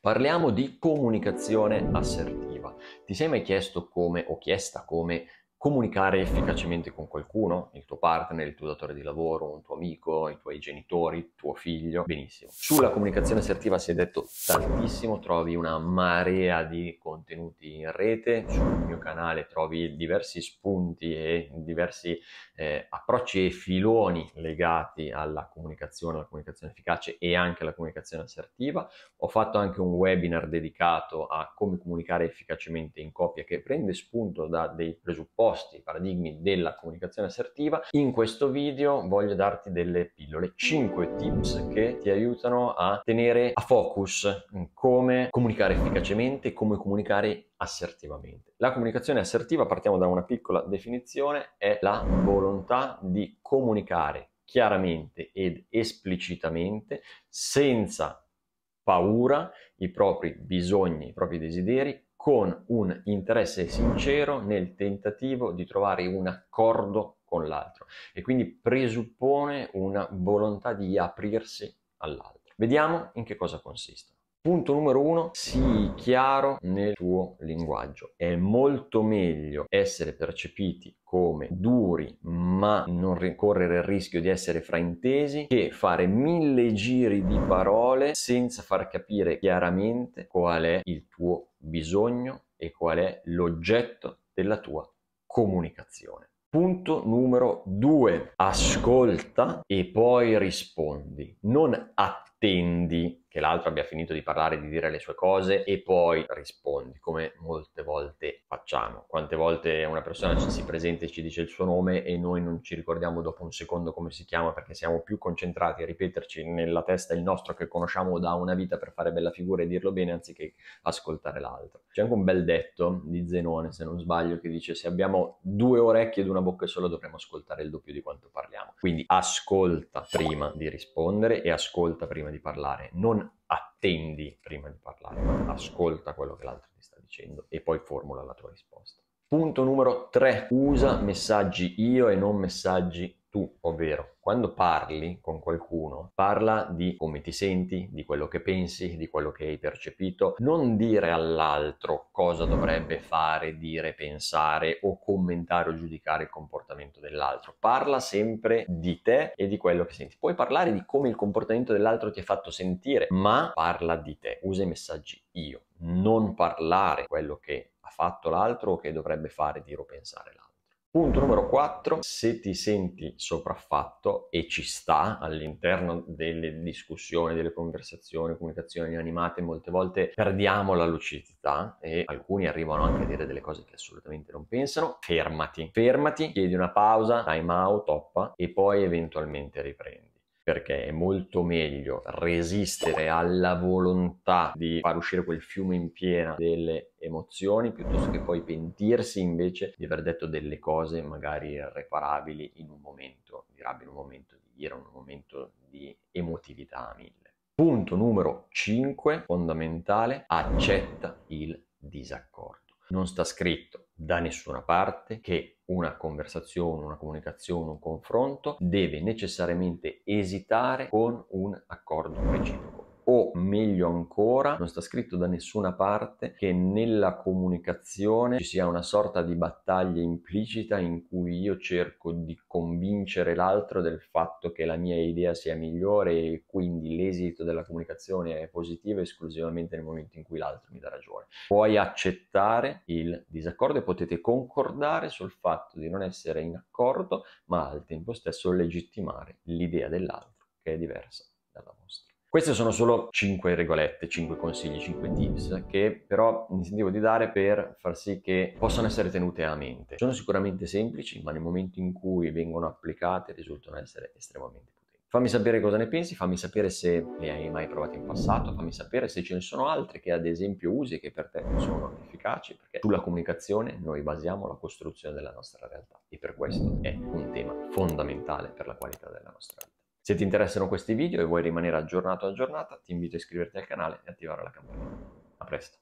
Parliamo di comunicazione assertiva. Ti sei mai chiesto come o chiesta come comunicare efficacemente con qualcuno, il tuo partner, il tuo datore di lavoro, un tuo amico, i tuoi genitori, tuo figlio, benissimo. Sulla comunicazione assertiva si è detto tantissimo, trovi una marea di contenuti in rete, sul mio canale trovi diversi spunti e diversi eh, approcci e filoni legati alla comunicazione, alla comunicazione efficace e anche alla comunicazione assertiva. Ho fatto anche un webinar dedicato a come comunicare efficacemente in coppia che prende spunto da dei presupposti opposti paradigmi della comunicazione assertiva, in questo video voglio darti delle pillole, 5 tips che ti aiutano a tenere a focus come comunicare efficacemente, come comunicare assertivamente. La comunicazione assertiva, partiamo da una piccola definizione, è la volontà di comunicare chiaramente ed esplicitamente, senza paura, i propri bisogni, i propri desideri con un interesse sincero nel tentativo di trovare un accordo con l'altro e quindi presuppone una volontà di aprirsi all'altro. Vediamo in che cosa consiste. Punto numero uno, sii chiaro nel tuo linguaggio. È molto meglio essere percepiti come duri ma non ricorrere il rischio di essere fraintesi che fare mille giri di parole senza far capire chiaramente qual è il tuo bisogno e qual è l'oggetto della tua comunicazione. Punto numero due, ascolta e poi rispondi, non attendi che l'altro abbia finito di parlare, di dire le sue cose e poi rispondi, come molte volte facciamo. Quante volte una persona ci si presenta e ci dice il suo nome e noi non ci ricordiamo dopo un secondo come si chiama perché siamo più concentrati a ripeterci nella testa il nostro che conosciamo da una vita per fare bella figura e dirlo bene anziché ascoltare l'altro. C'è anche un bel detto di Zenone, se non sbaglio, che dice se abbiamo due orecchie ed una bocca sola dovremmo ascoltare il doppio di quanto parliamo. Quindi ascolta prima di rispondere e ascolta prima di parlare. Non attendi prima di parlare, ma ascolta quello che l'altro ti sta dicendo e poi formula la tua risposta. Punto numero 3. Usa messaggi io e non messaggi tu, ovvero quando parli con qualcuno, parla di come ti senti, di quello che pensi, di quello che hai percepito, non dire all'altro cosa dovrebbe fare, dire, pensare o commentare o giudicare il comportamento dell'altro. Parla sempre di te e di quello che senti. Puoi parlare di come il comportamento dell'altro ti ha fatto sentire, ma parla di te, usa i messaggi io, non parlare quello che ha fatto l'altro o che dovrebbe fare, dire o pensare l'altro. Punto numero 4, se ti senti sopraffatto e ci sta all'interno delle discussioni, delle conversazioni, comunicazioni animate, molte volte perdiamo la lucidità e alcuni arrivano anche a dire delle cose che assolutamente non pensano, fermati, fermati, chiedi una pausa, time out, toppa e poi eventualmente riprendi perché è molto meglio resistere alla volontà di far uscire quel fiume in piena delle emozioni piuttosto che poi pentirsi invece di aver detto delle cose magari irreparabili in un momento di rabbia, in un momento di ira, in un momento di emotività a mille. Punto numero 5, fondamentale, accetta il disaccordo. Non sta scritto da nessuna parte che una conversazione, una comunicazione, un confronto deve necessariamente esitare con un accordo reciproco o meglio ancora non sta scritto da nessuna parte che nella comunicazione ci sia una sorta di battaglia implicita in cui io cerco di convincere l'altro del fatto che la mia idea sia migliore e quindi l'esito della comunicazione è positivo esclusivamente nel momento in cui l'altro mi dà ragione. Puoi accettare il disaccordo e potete concordare sul fatto di non essere in accordo ma al tempo stesso legittimare l'idea dell'altro che è diversa dalla vostra. Queste sono solo 5 regolette, 5 consigli, 5 tips che però mi sentivo di dare per far sì che possano essere tenute a mente. Sono sicuramente semplici, ma nel momento in cui vengono applicate risultano essere estremamente Fammi sapere cosa ne pensi, fammi sapere se le hai mai provate in passato, fammi sapere se ce ne sono altre che ad esempio usi e che per te sono efficaci, perché sulla comunicazione noi basiamo la costruzione della nostra realtà e per questo è un tema fondamentale per la qualità della nostra vita. Se ti interessano questi video e vuoi rimanere aggiornato aggiornata, ti invito a iscriverti al canale e attivare la campanella. A presto!